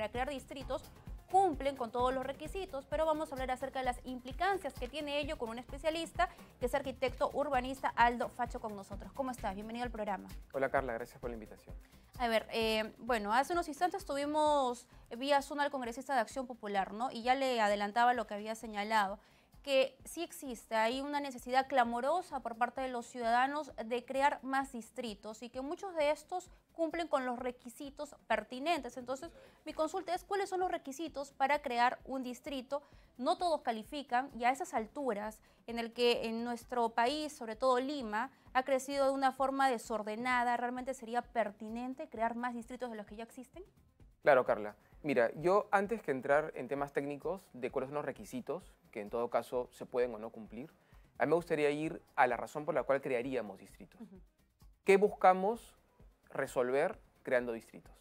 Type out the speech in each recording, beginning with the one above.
para crear distritos cumplen con todos los requisitos, pero vamos a hablar acerca de las implicancias que tiene ello con un especialista, que es arquitecto urbanista Aldo Facho con nosotros. ¿Cómo estás? Bienvenido al programa. Hola Carla, gracias por la invitación. A ver, eh, bueno, hace unos instantes tuvimos vía zona al congresista de Acción Popular, ¿no? Y ya le adelantaba lo que había señalado que sí existe, hay una necesidad clamorosa por parte de los ciudadanos de crear más distritos y que muchos de estos cumplen con los requisitos pertinentes. Entonces, mi consulta es cuáles son los requisitos para crear un distrito. No todos califican y a esas alturas en el que en nuestro país, sobre todo Lima, ha crecido de una forma desordenada, ¿realmente sería pertinente crear más distritos de los que ya existen? Claro, Carla. Mira, yo antes que entrar en temas técnicos de cuáles son los requisitos, que en todo caso se pueden o no cumplir, a mí me gustaría ir a la razón por la cual crearíamos distritos. ¿Qué buscamos resolver creando distritos?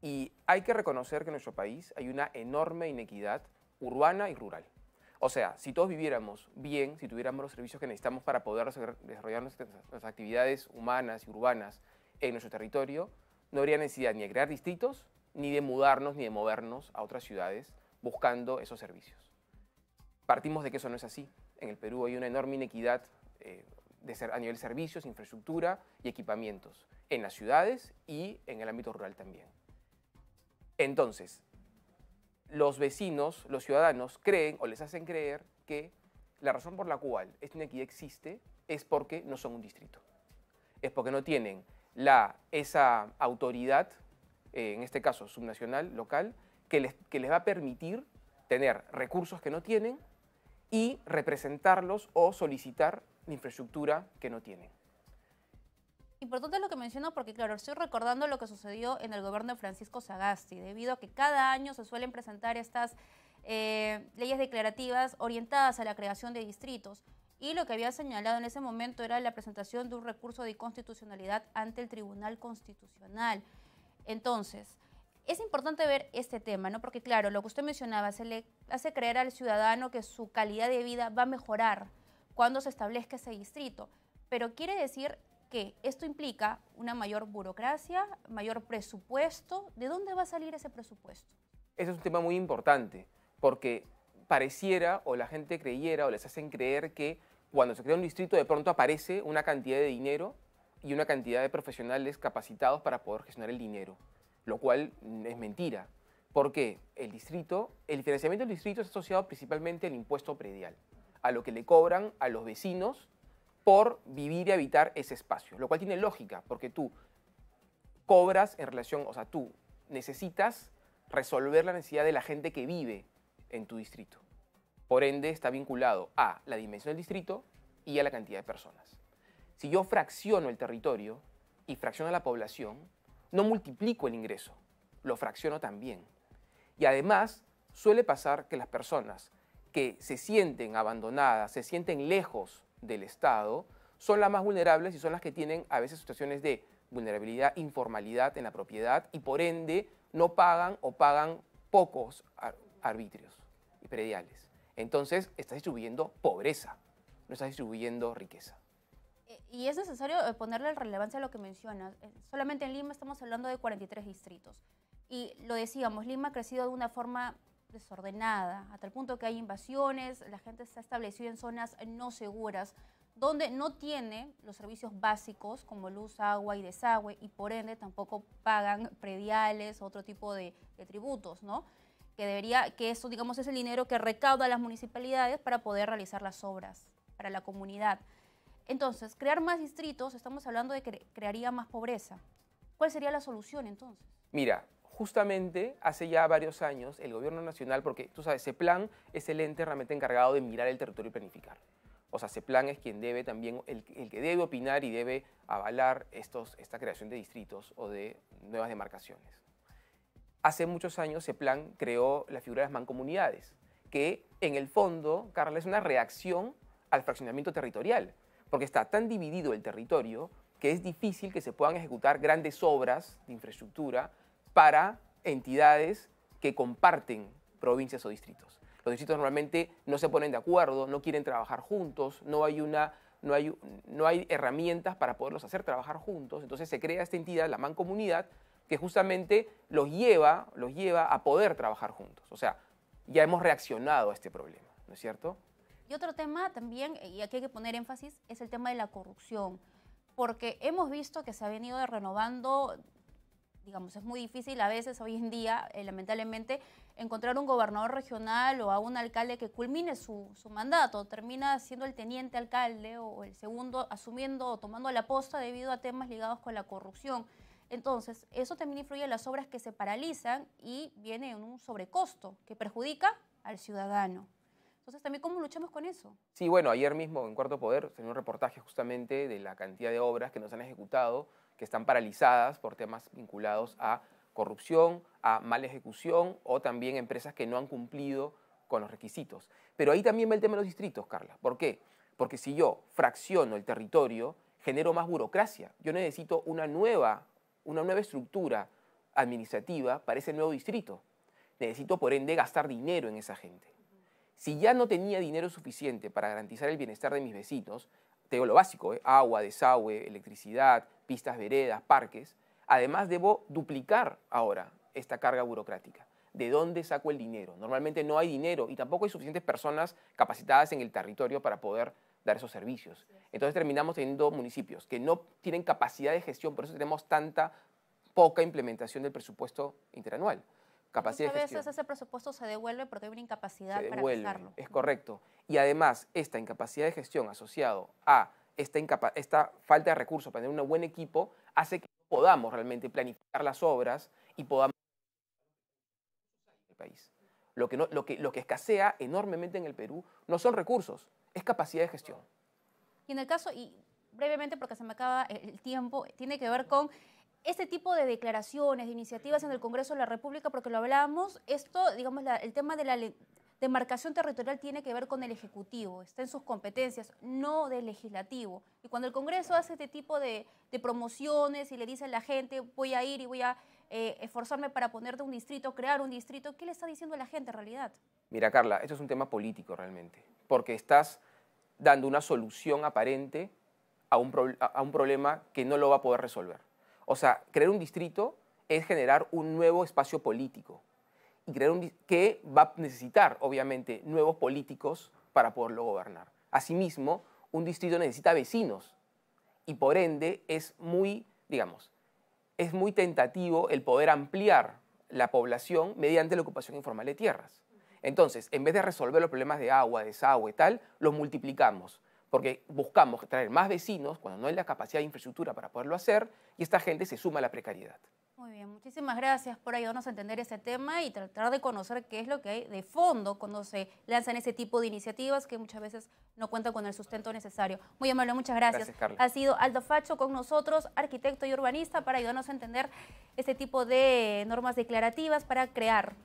Y hay que reconocer que en nuestro país hay una enorme inequidad urbana y rural. O sea, si todos viviéramos bien, si tuviéramos los servicios que necesitamos para poder desarrollar nuestras, nuestras actividades humanas y urbanas en nuestro territorio, no habría necesidad ni de crear distritos ni de mudarnos ni de movernos a otras ciudades buscando esos servicios. Partimos de que eso no es así. En el Perú hay una enorme inequidad eh, de ser, a nivel servicios, infraestructura y equipamientos en las ciudades y en el ámbito rural también. Entonces, los vecinos, los ciudadanos creen o les hacen creer que la razón por la cual esta inequidad existe es porque no son un distrito. Es porque no tienen esa autoridad eh, en este caso subnacional, local, que les, va a permitir tener recursos que no tienen y representarlos o solicitar infraestructura que no tienen. Importante lo que menciono porque, claro, estoy recordando lo que sucedió en el gobierno de Francisco Sagasti, debido a que cada año se suelen presentar estas eh, leyes declarativas orientadas a la creación de distritos. Y lo que había señalado en ese momento era la presentación de un recurso de inconstitucionalidad ante el Tribunal Constitucional. Entonces, es importante ver este tema, ¿no? Porque claro, lo que usted mencionaba, se le hace creer al ciudadano que su calidad de vida va a mejorar cuando se establezca ese distrito, pero quiere decir que esto implica una mayor burocracia, mayor presupuesto. ¿De dónde va a salir ese presupuesto? Ese es un tema muy importante, porque pareciera o la gente creyera o les hacen creer que cuando se crea un distrito de pronto aparece una cantidad de dinero y una cantidad de profesionales capacitados para poder gestionar el dinero, lo cual es mentira, porque el distrito, el financiamiento del distrito es asociado principalmente al impuesto predial, a lo que le cobran a los vecinos por vivir y habitar ese espacio, lo cual tiene lógica, porque tú cobras en relación, o sea, tú necesitas resolver la necesidad de la gente que vive en tu distrito. Por ende, está vinculado a la dimensión del distrito y a la cantidad de personas. Si yo fracciono el territorio y fracciono la población, no multiplico el ingreso, lo fracciono también. Y además suele pasar que las personas que se sienten abandonadas, se sienten lejos del Estado, son las más vulnerables y son las que tienen a veces situaciones de vulnerabilidad, informalidad en la propiedad y por ende no pagan o pagan pocos arbitrios y prediales. Entonces estás distribuyendo pobreza, no estás distribuyendo riqueza y es necesario eh, ponerle relevancia a lo que mencionas. Eh, solamente en Lima estamos hablando de 43 distritos. Y lo decíamos, Lima ha crecido de una forma desordenada, hasta el punto que hay invasiones, la gente se ha establecido en zonas no seguras, donde no tiene los servicios básicos como luz, agua y desagüe, y por ende tampoco pagan prediales, otro tipo de, tributos, ¿no? Que debería, que eso, digamos, es el dinero que recauda las municipalidades para poder realizar las obras para la comunidad. Entonces, crear más distritos, estamos hablando de que crearía más pobreza. ¿Cuál sería la solución entonces? Mira, justamente hace ya varios años el gobierno nacional, porque tú sabes, plan es el ente realmente encargado de mirar el territorio y planificar. O sea, plan es quien debe también, el, que debe opinar y debe avalar esta creación de distritos o de nuevas demarcaciones. Hace muchos años ese plan creó la figura de las mancomunidades, que en el fondo, Carla, es una reacción al fraccionamiento territorial porque está tan dividido el territorio que es difícil que se puedan ejecutar grandes obras de infraestructura para entidades que comparten provincias o distritos. Los distritos normalmente no se ponen de acuerdo, no quieren trabajar juntos, no hay, una, no hay, no hay herramientas para poderlos hacer trabajar juntos, entonces se crea esta entidad, la mancomunidad, que justamente los lleva, los lleva a poder trabajar juntos. O sea, ya hemos reaccionado a este problema, ¿no es cierto? Y otro tema también, eh, y aquí hay que poner énfasis, es el tema de la corrupción, porque hemos visto que se ha venido renovando, digamos, es muy difícil a veces hoy en día, eh, lamentablemente, encontrar un gobernador regional o a un alcalde que culmine su, su mandato, termina siendo el teniente alcalde o el segundo asumiendo o tomando la posta debido a temas ligados con la corrupción. Entonces, eso también influye en las obras que se paralizan y viene en un sobrecosto que perjudica al ciudadano. Entonces, también cómo luchamos con eso. Sí, bueno, ayer mismo en Cuarto Poder salió un reportaje justamente de la cantidad de obras que nos han ejecutado, que están paralizadas por temas vinculados a corrupción, a mala ejecución o también empresas que no han cumplido con los requisitos. Pero ahí también va el tema de los distritos, Carla. ¿Por qué? Porque si yo fracciono el territorio, genero más burocracia. Yo necesito una nueva estructura administrativa para ese nuevo distrito. Necesito, por ende, gastar dinero en esa gente. Si ya no tenía dinero suficiente para garantizar el bienestar de mis vecinos, tengo lo básico, ¿eh? agua, desagüe, electricidad, pistas, veredas, parques, además debo duplicar ahora esta carga burocrática. ¿De dónde saco el dinero? Normalmente no hay dinero y tampoco hay suficientes personas capacitadas en el territorio para poder dar esos servicios. Entonces terminamos teniendo municipios que no tienen capacidad de gestión, por eso tenemos tanta poca implementación del presupuesto interanual capacidad de gestión. veces ese presupuesto se devuelve porque hay una incapacidad devuelve, para Es correcto. Y además, esta incapacidad de gestión asociado a esta, esta falta de recursos para tener un buen equipo hace que no podamos realmente planificar las obras y podamos país. Lo que, lo, que, lo que escasea enormemente en el Perú no son recursos, es capacidad de gestión. Y en el caso, y brevemente porque se me acaba el tiempo, tiene que ver con este tipo de declaraciones, de iniciativas en el Congreso de la República, porque lo hablábamos, esto, digamos, el tema de la demarcación territorial tiene que ver con el Ejecutivo, está en sus competencias, no del Legislativo. Y cuando el Congreso hace este tipo de, promociones y le dice a la gente, voy a ir y voy a eh, esforzarme para ponerte un distrito, crear un distrito, ¿qué le está diciendo a la gente en realidad? Mira, Carla, esto es un tema político realmente, porque estás dando una solución aparente a un problema que no lo va a poder resolver. O sea, crear un distrito es generar un nuevo espacio político y crear un que va a necesitar, obviamente, nuevos políticos para poderlo gobernar. Asimismo, un distrito necesita vecinos y por ende es muy, digamos, es muy tentativo el poder ampliar la población mediante la ocupación informal de tierras. Entonces, en vez de resolver los problemas de agua, desagüe, tal, los multiplicamos porque buscamos traer más vecinos cuando no hay la capacidad de infraestructura para poderlo hacer y esta gente se suma a la precariedad. Muy bien, muchísimas gracias por ayudarnos a entender ese tema y tratar de conocer qué es lo que hay de fondo cuando se lanzan ese tipo de iniciativas que muchas veces no cuentan con el sustento necesario. Muy amable, muchas gracias. gracias Carla. ha sido Aldo Facho con nosotros, arquitecto y urbanista, para ayudarnos a entender ese tipo de normas declarativas para crear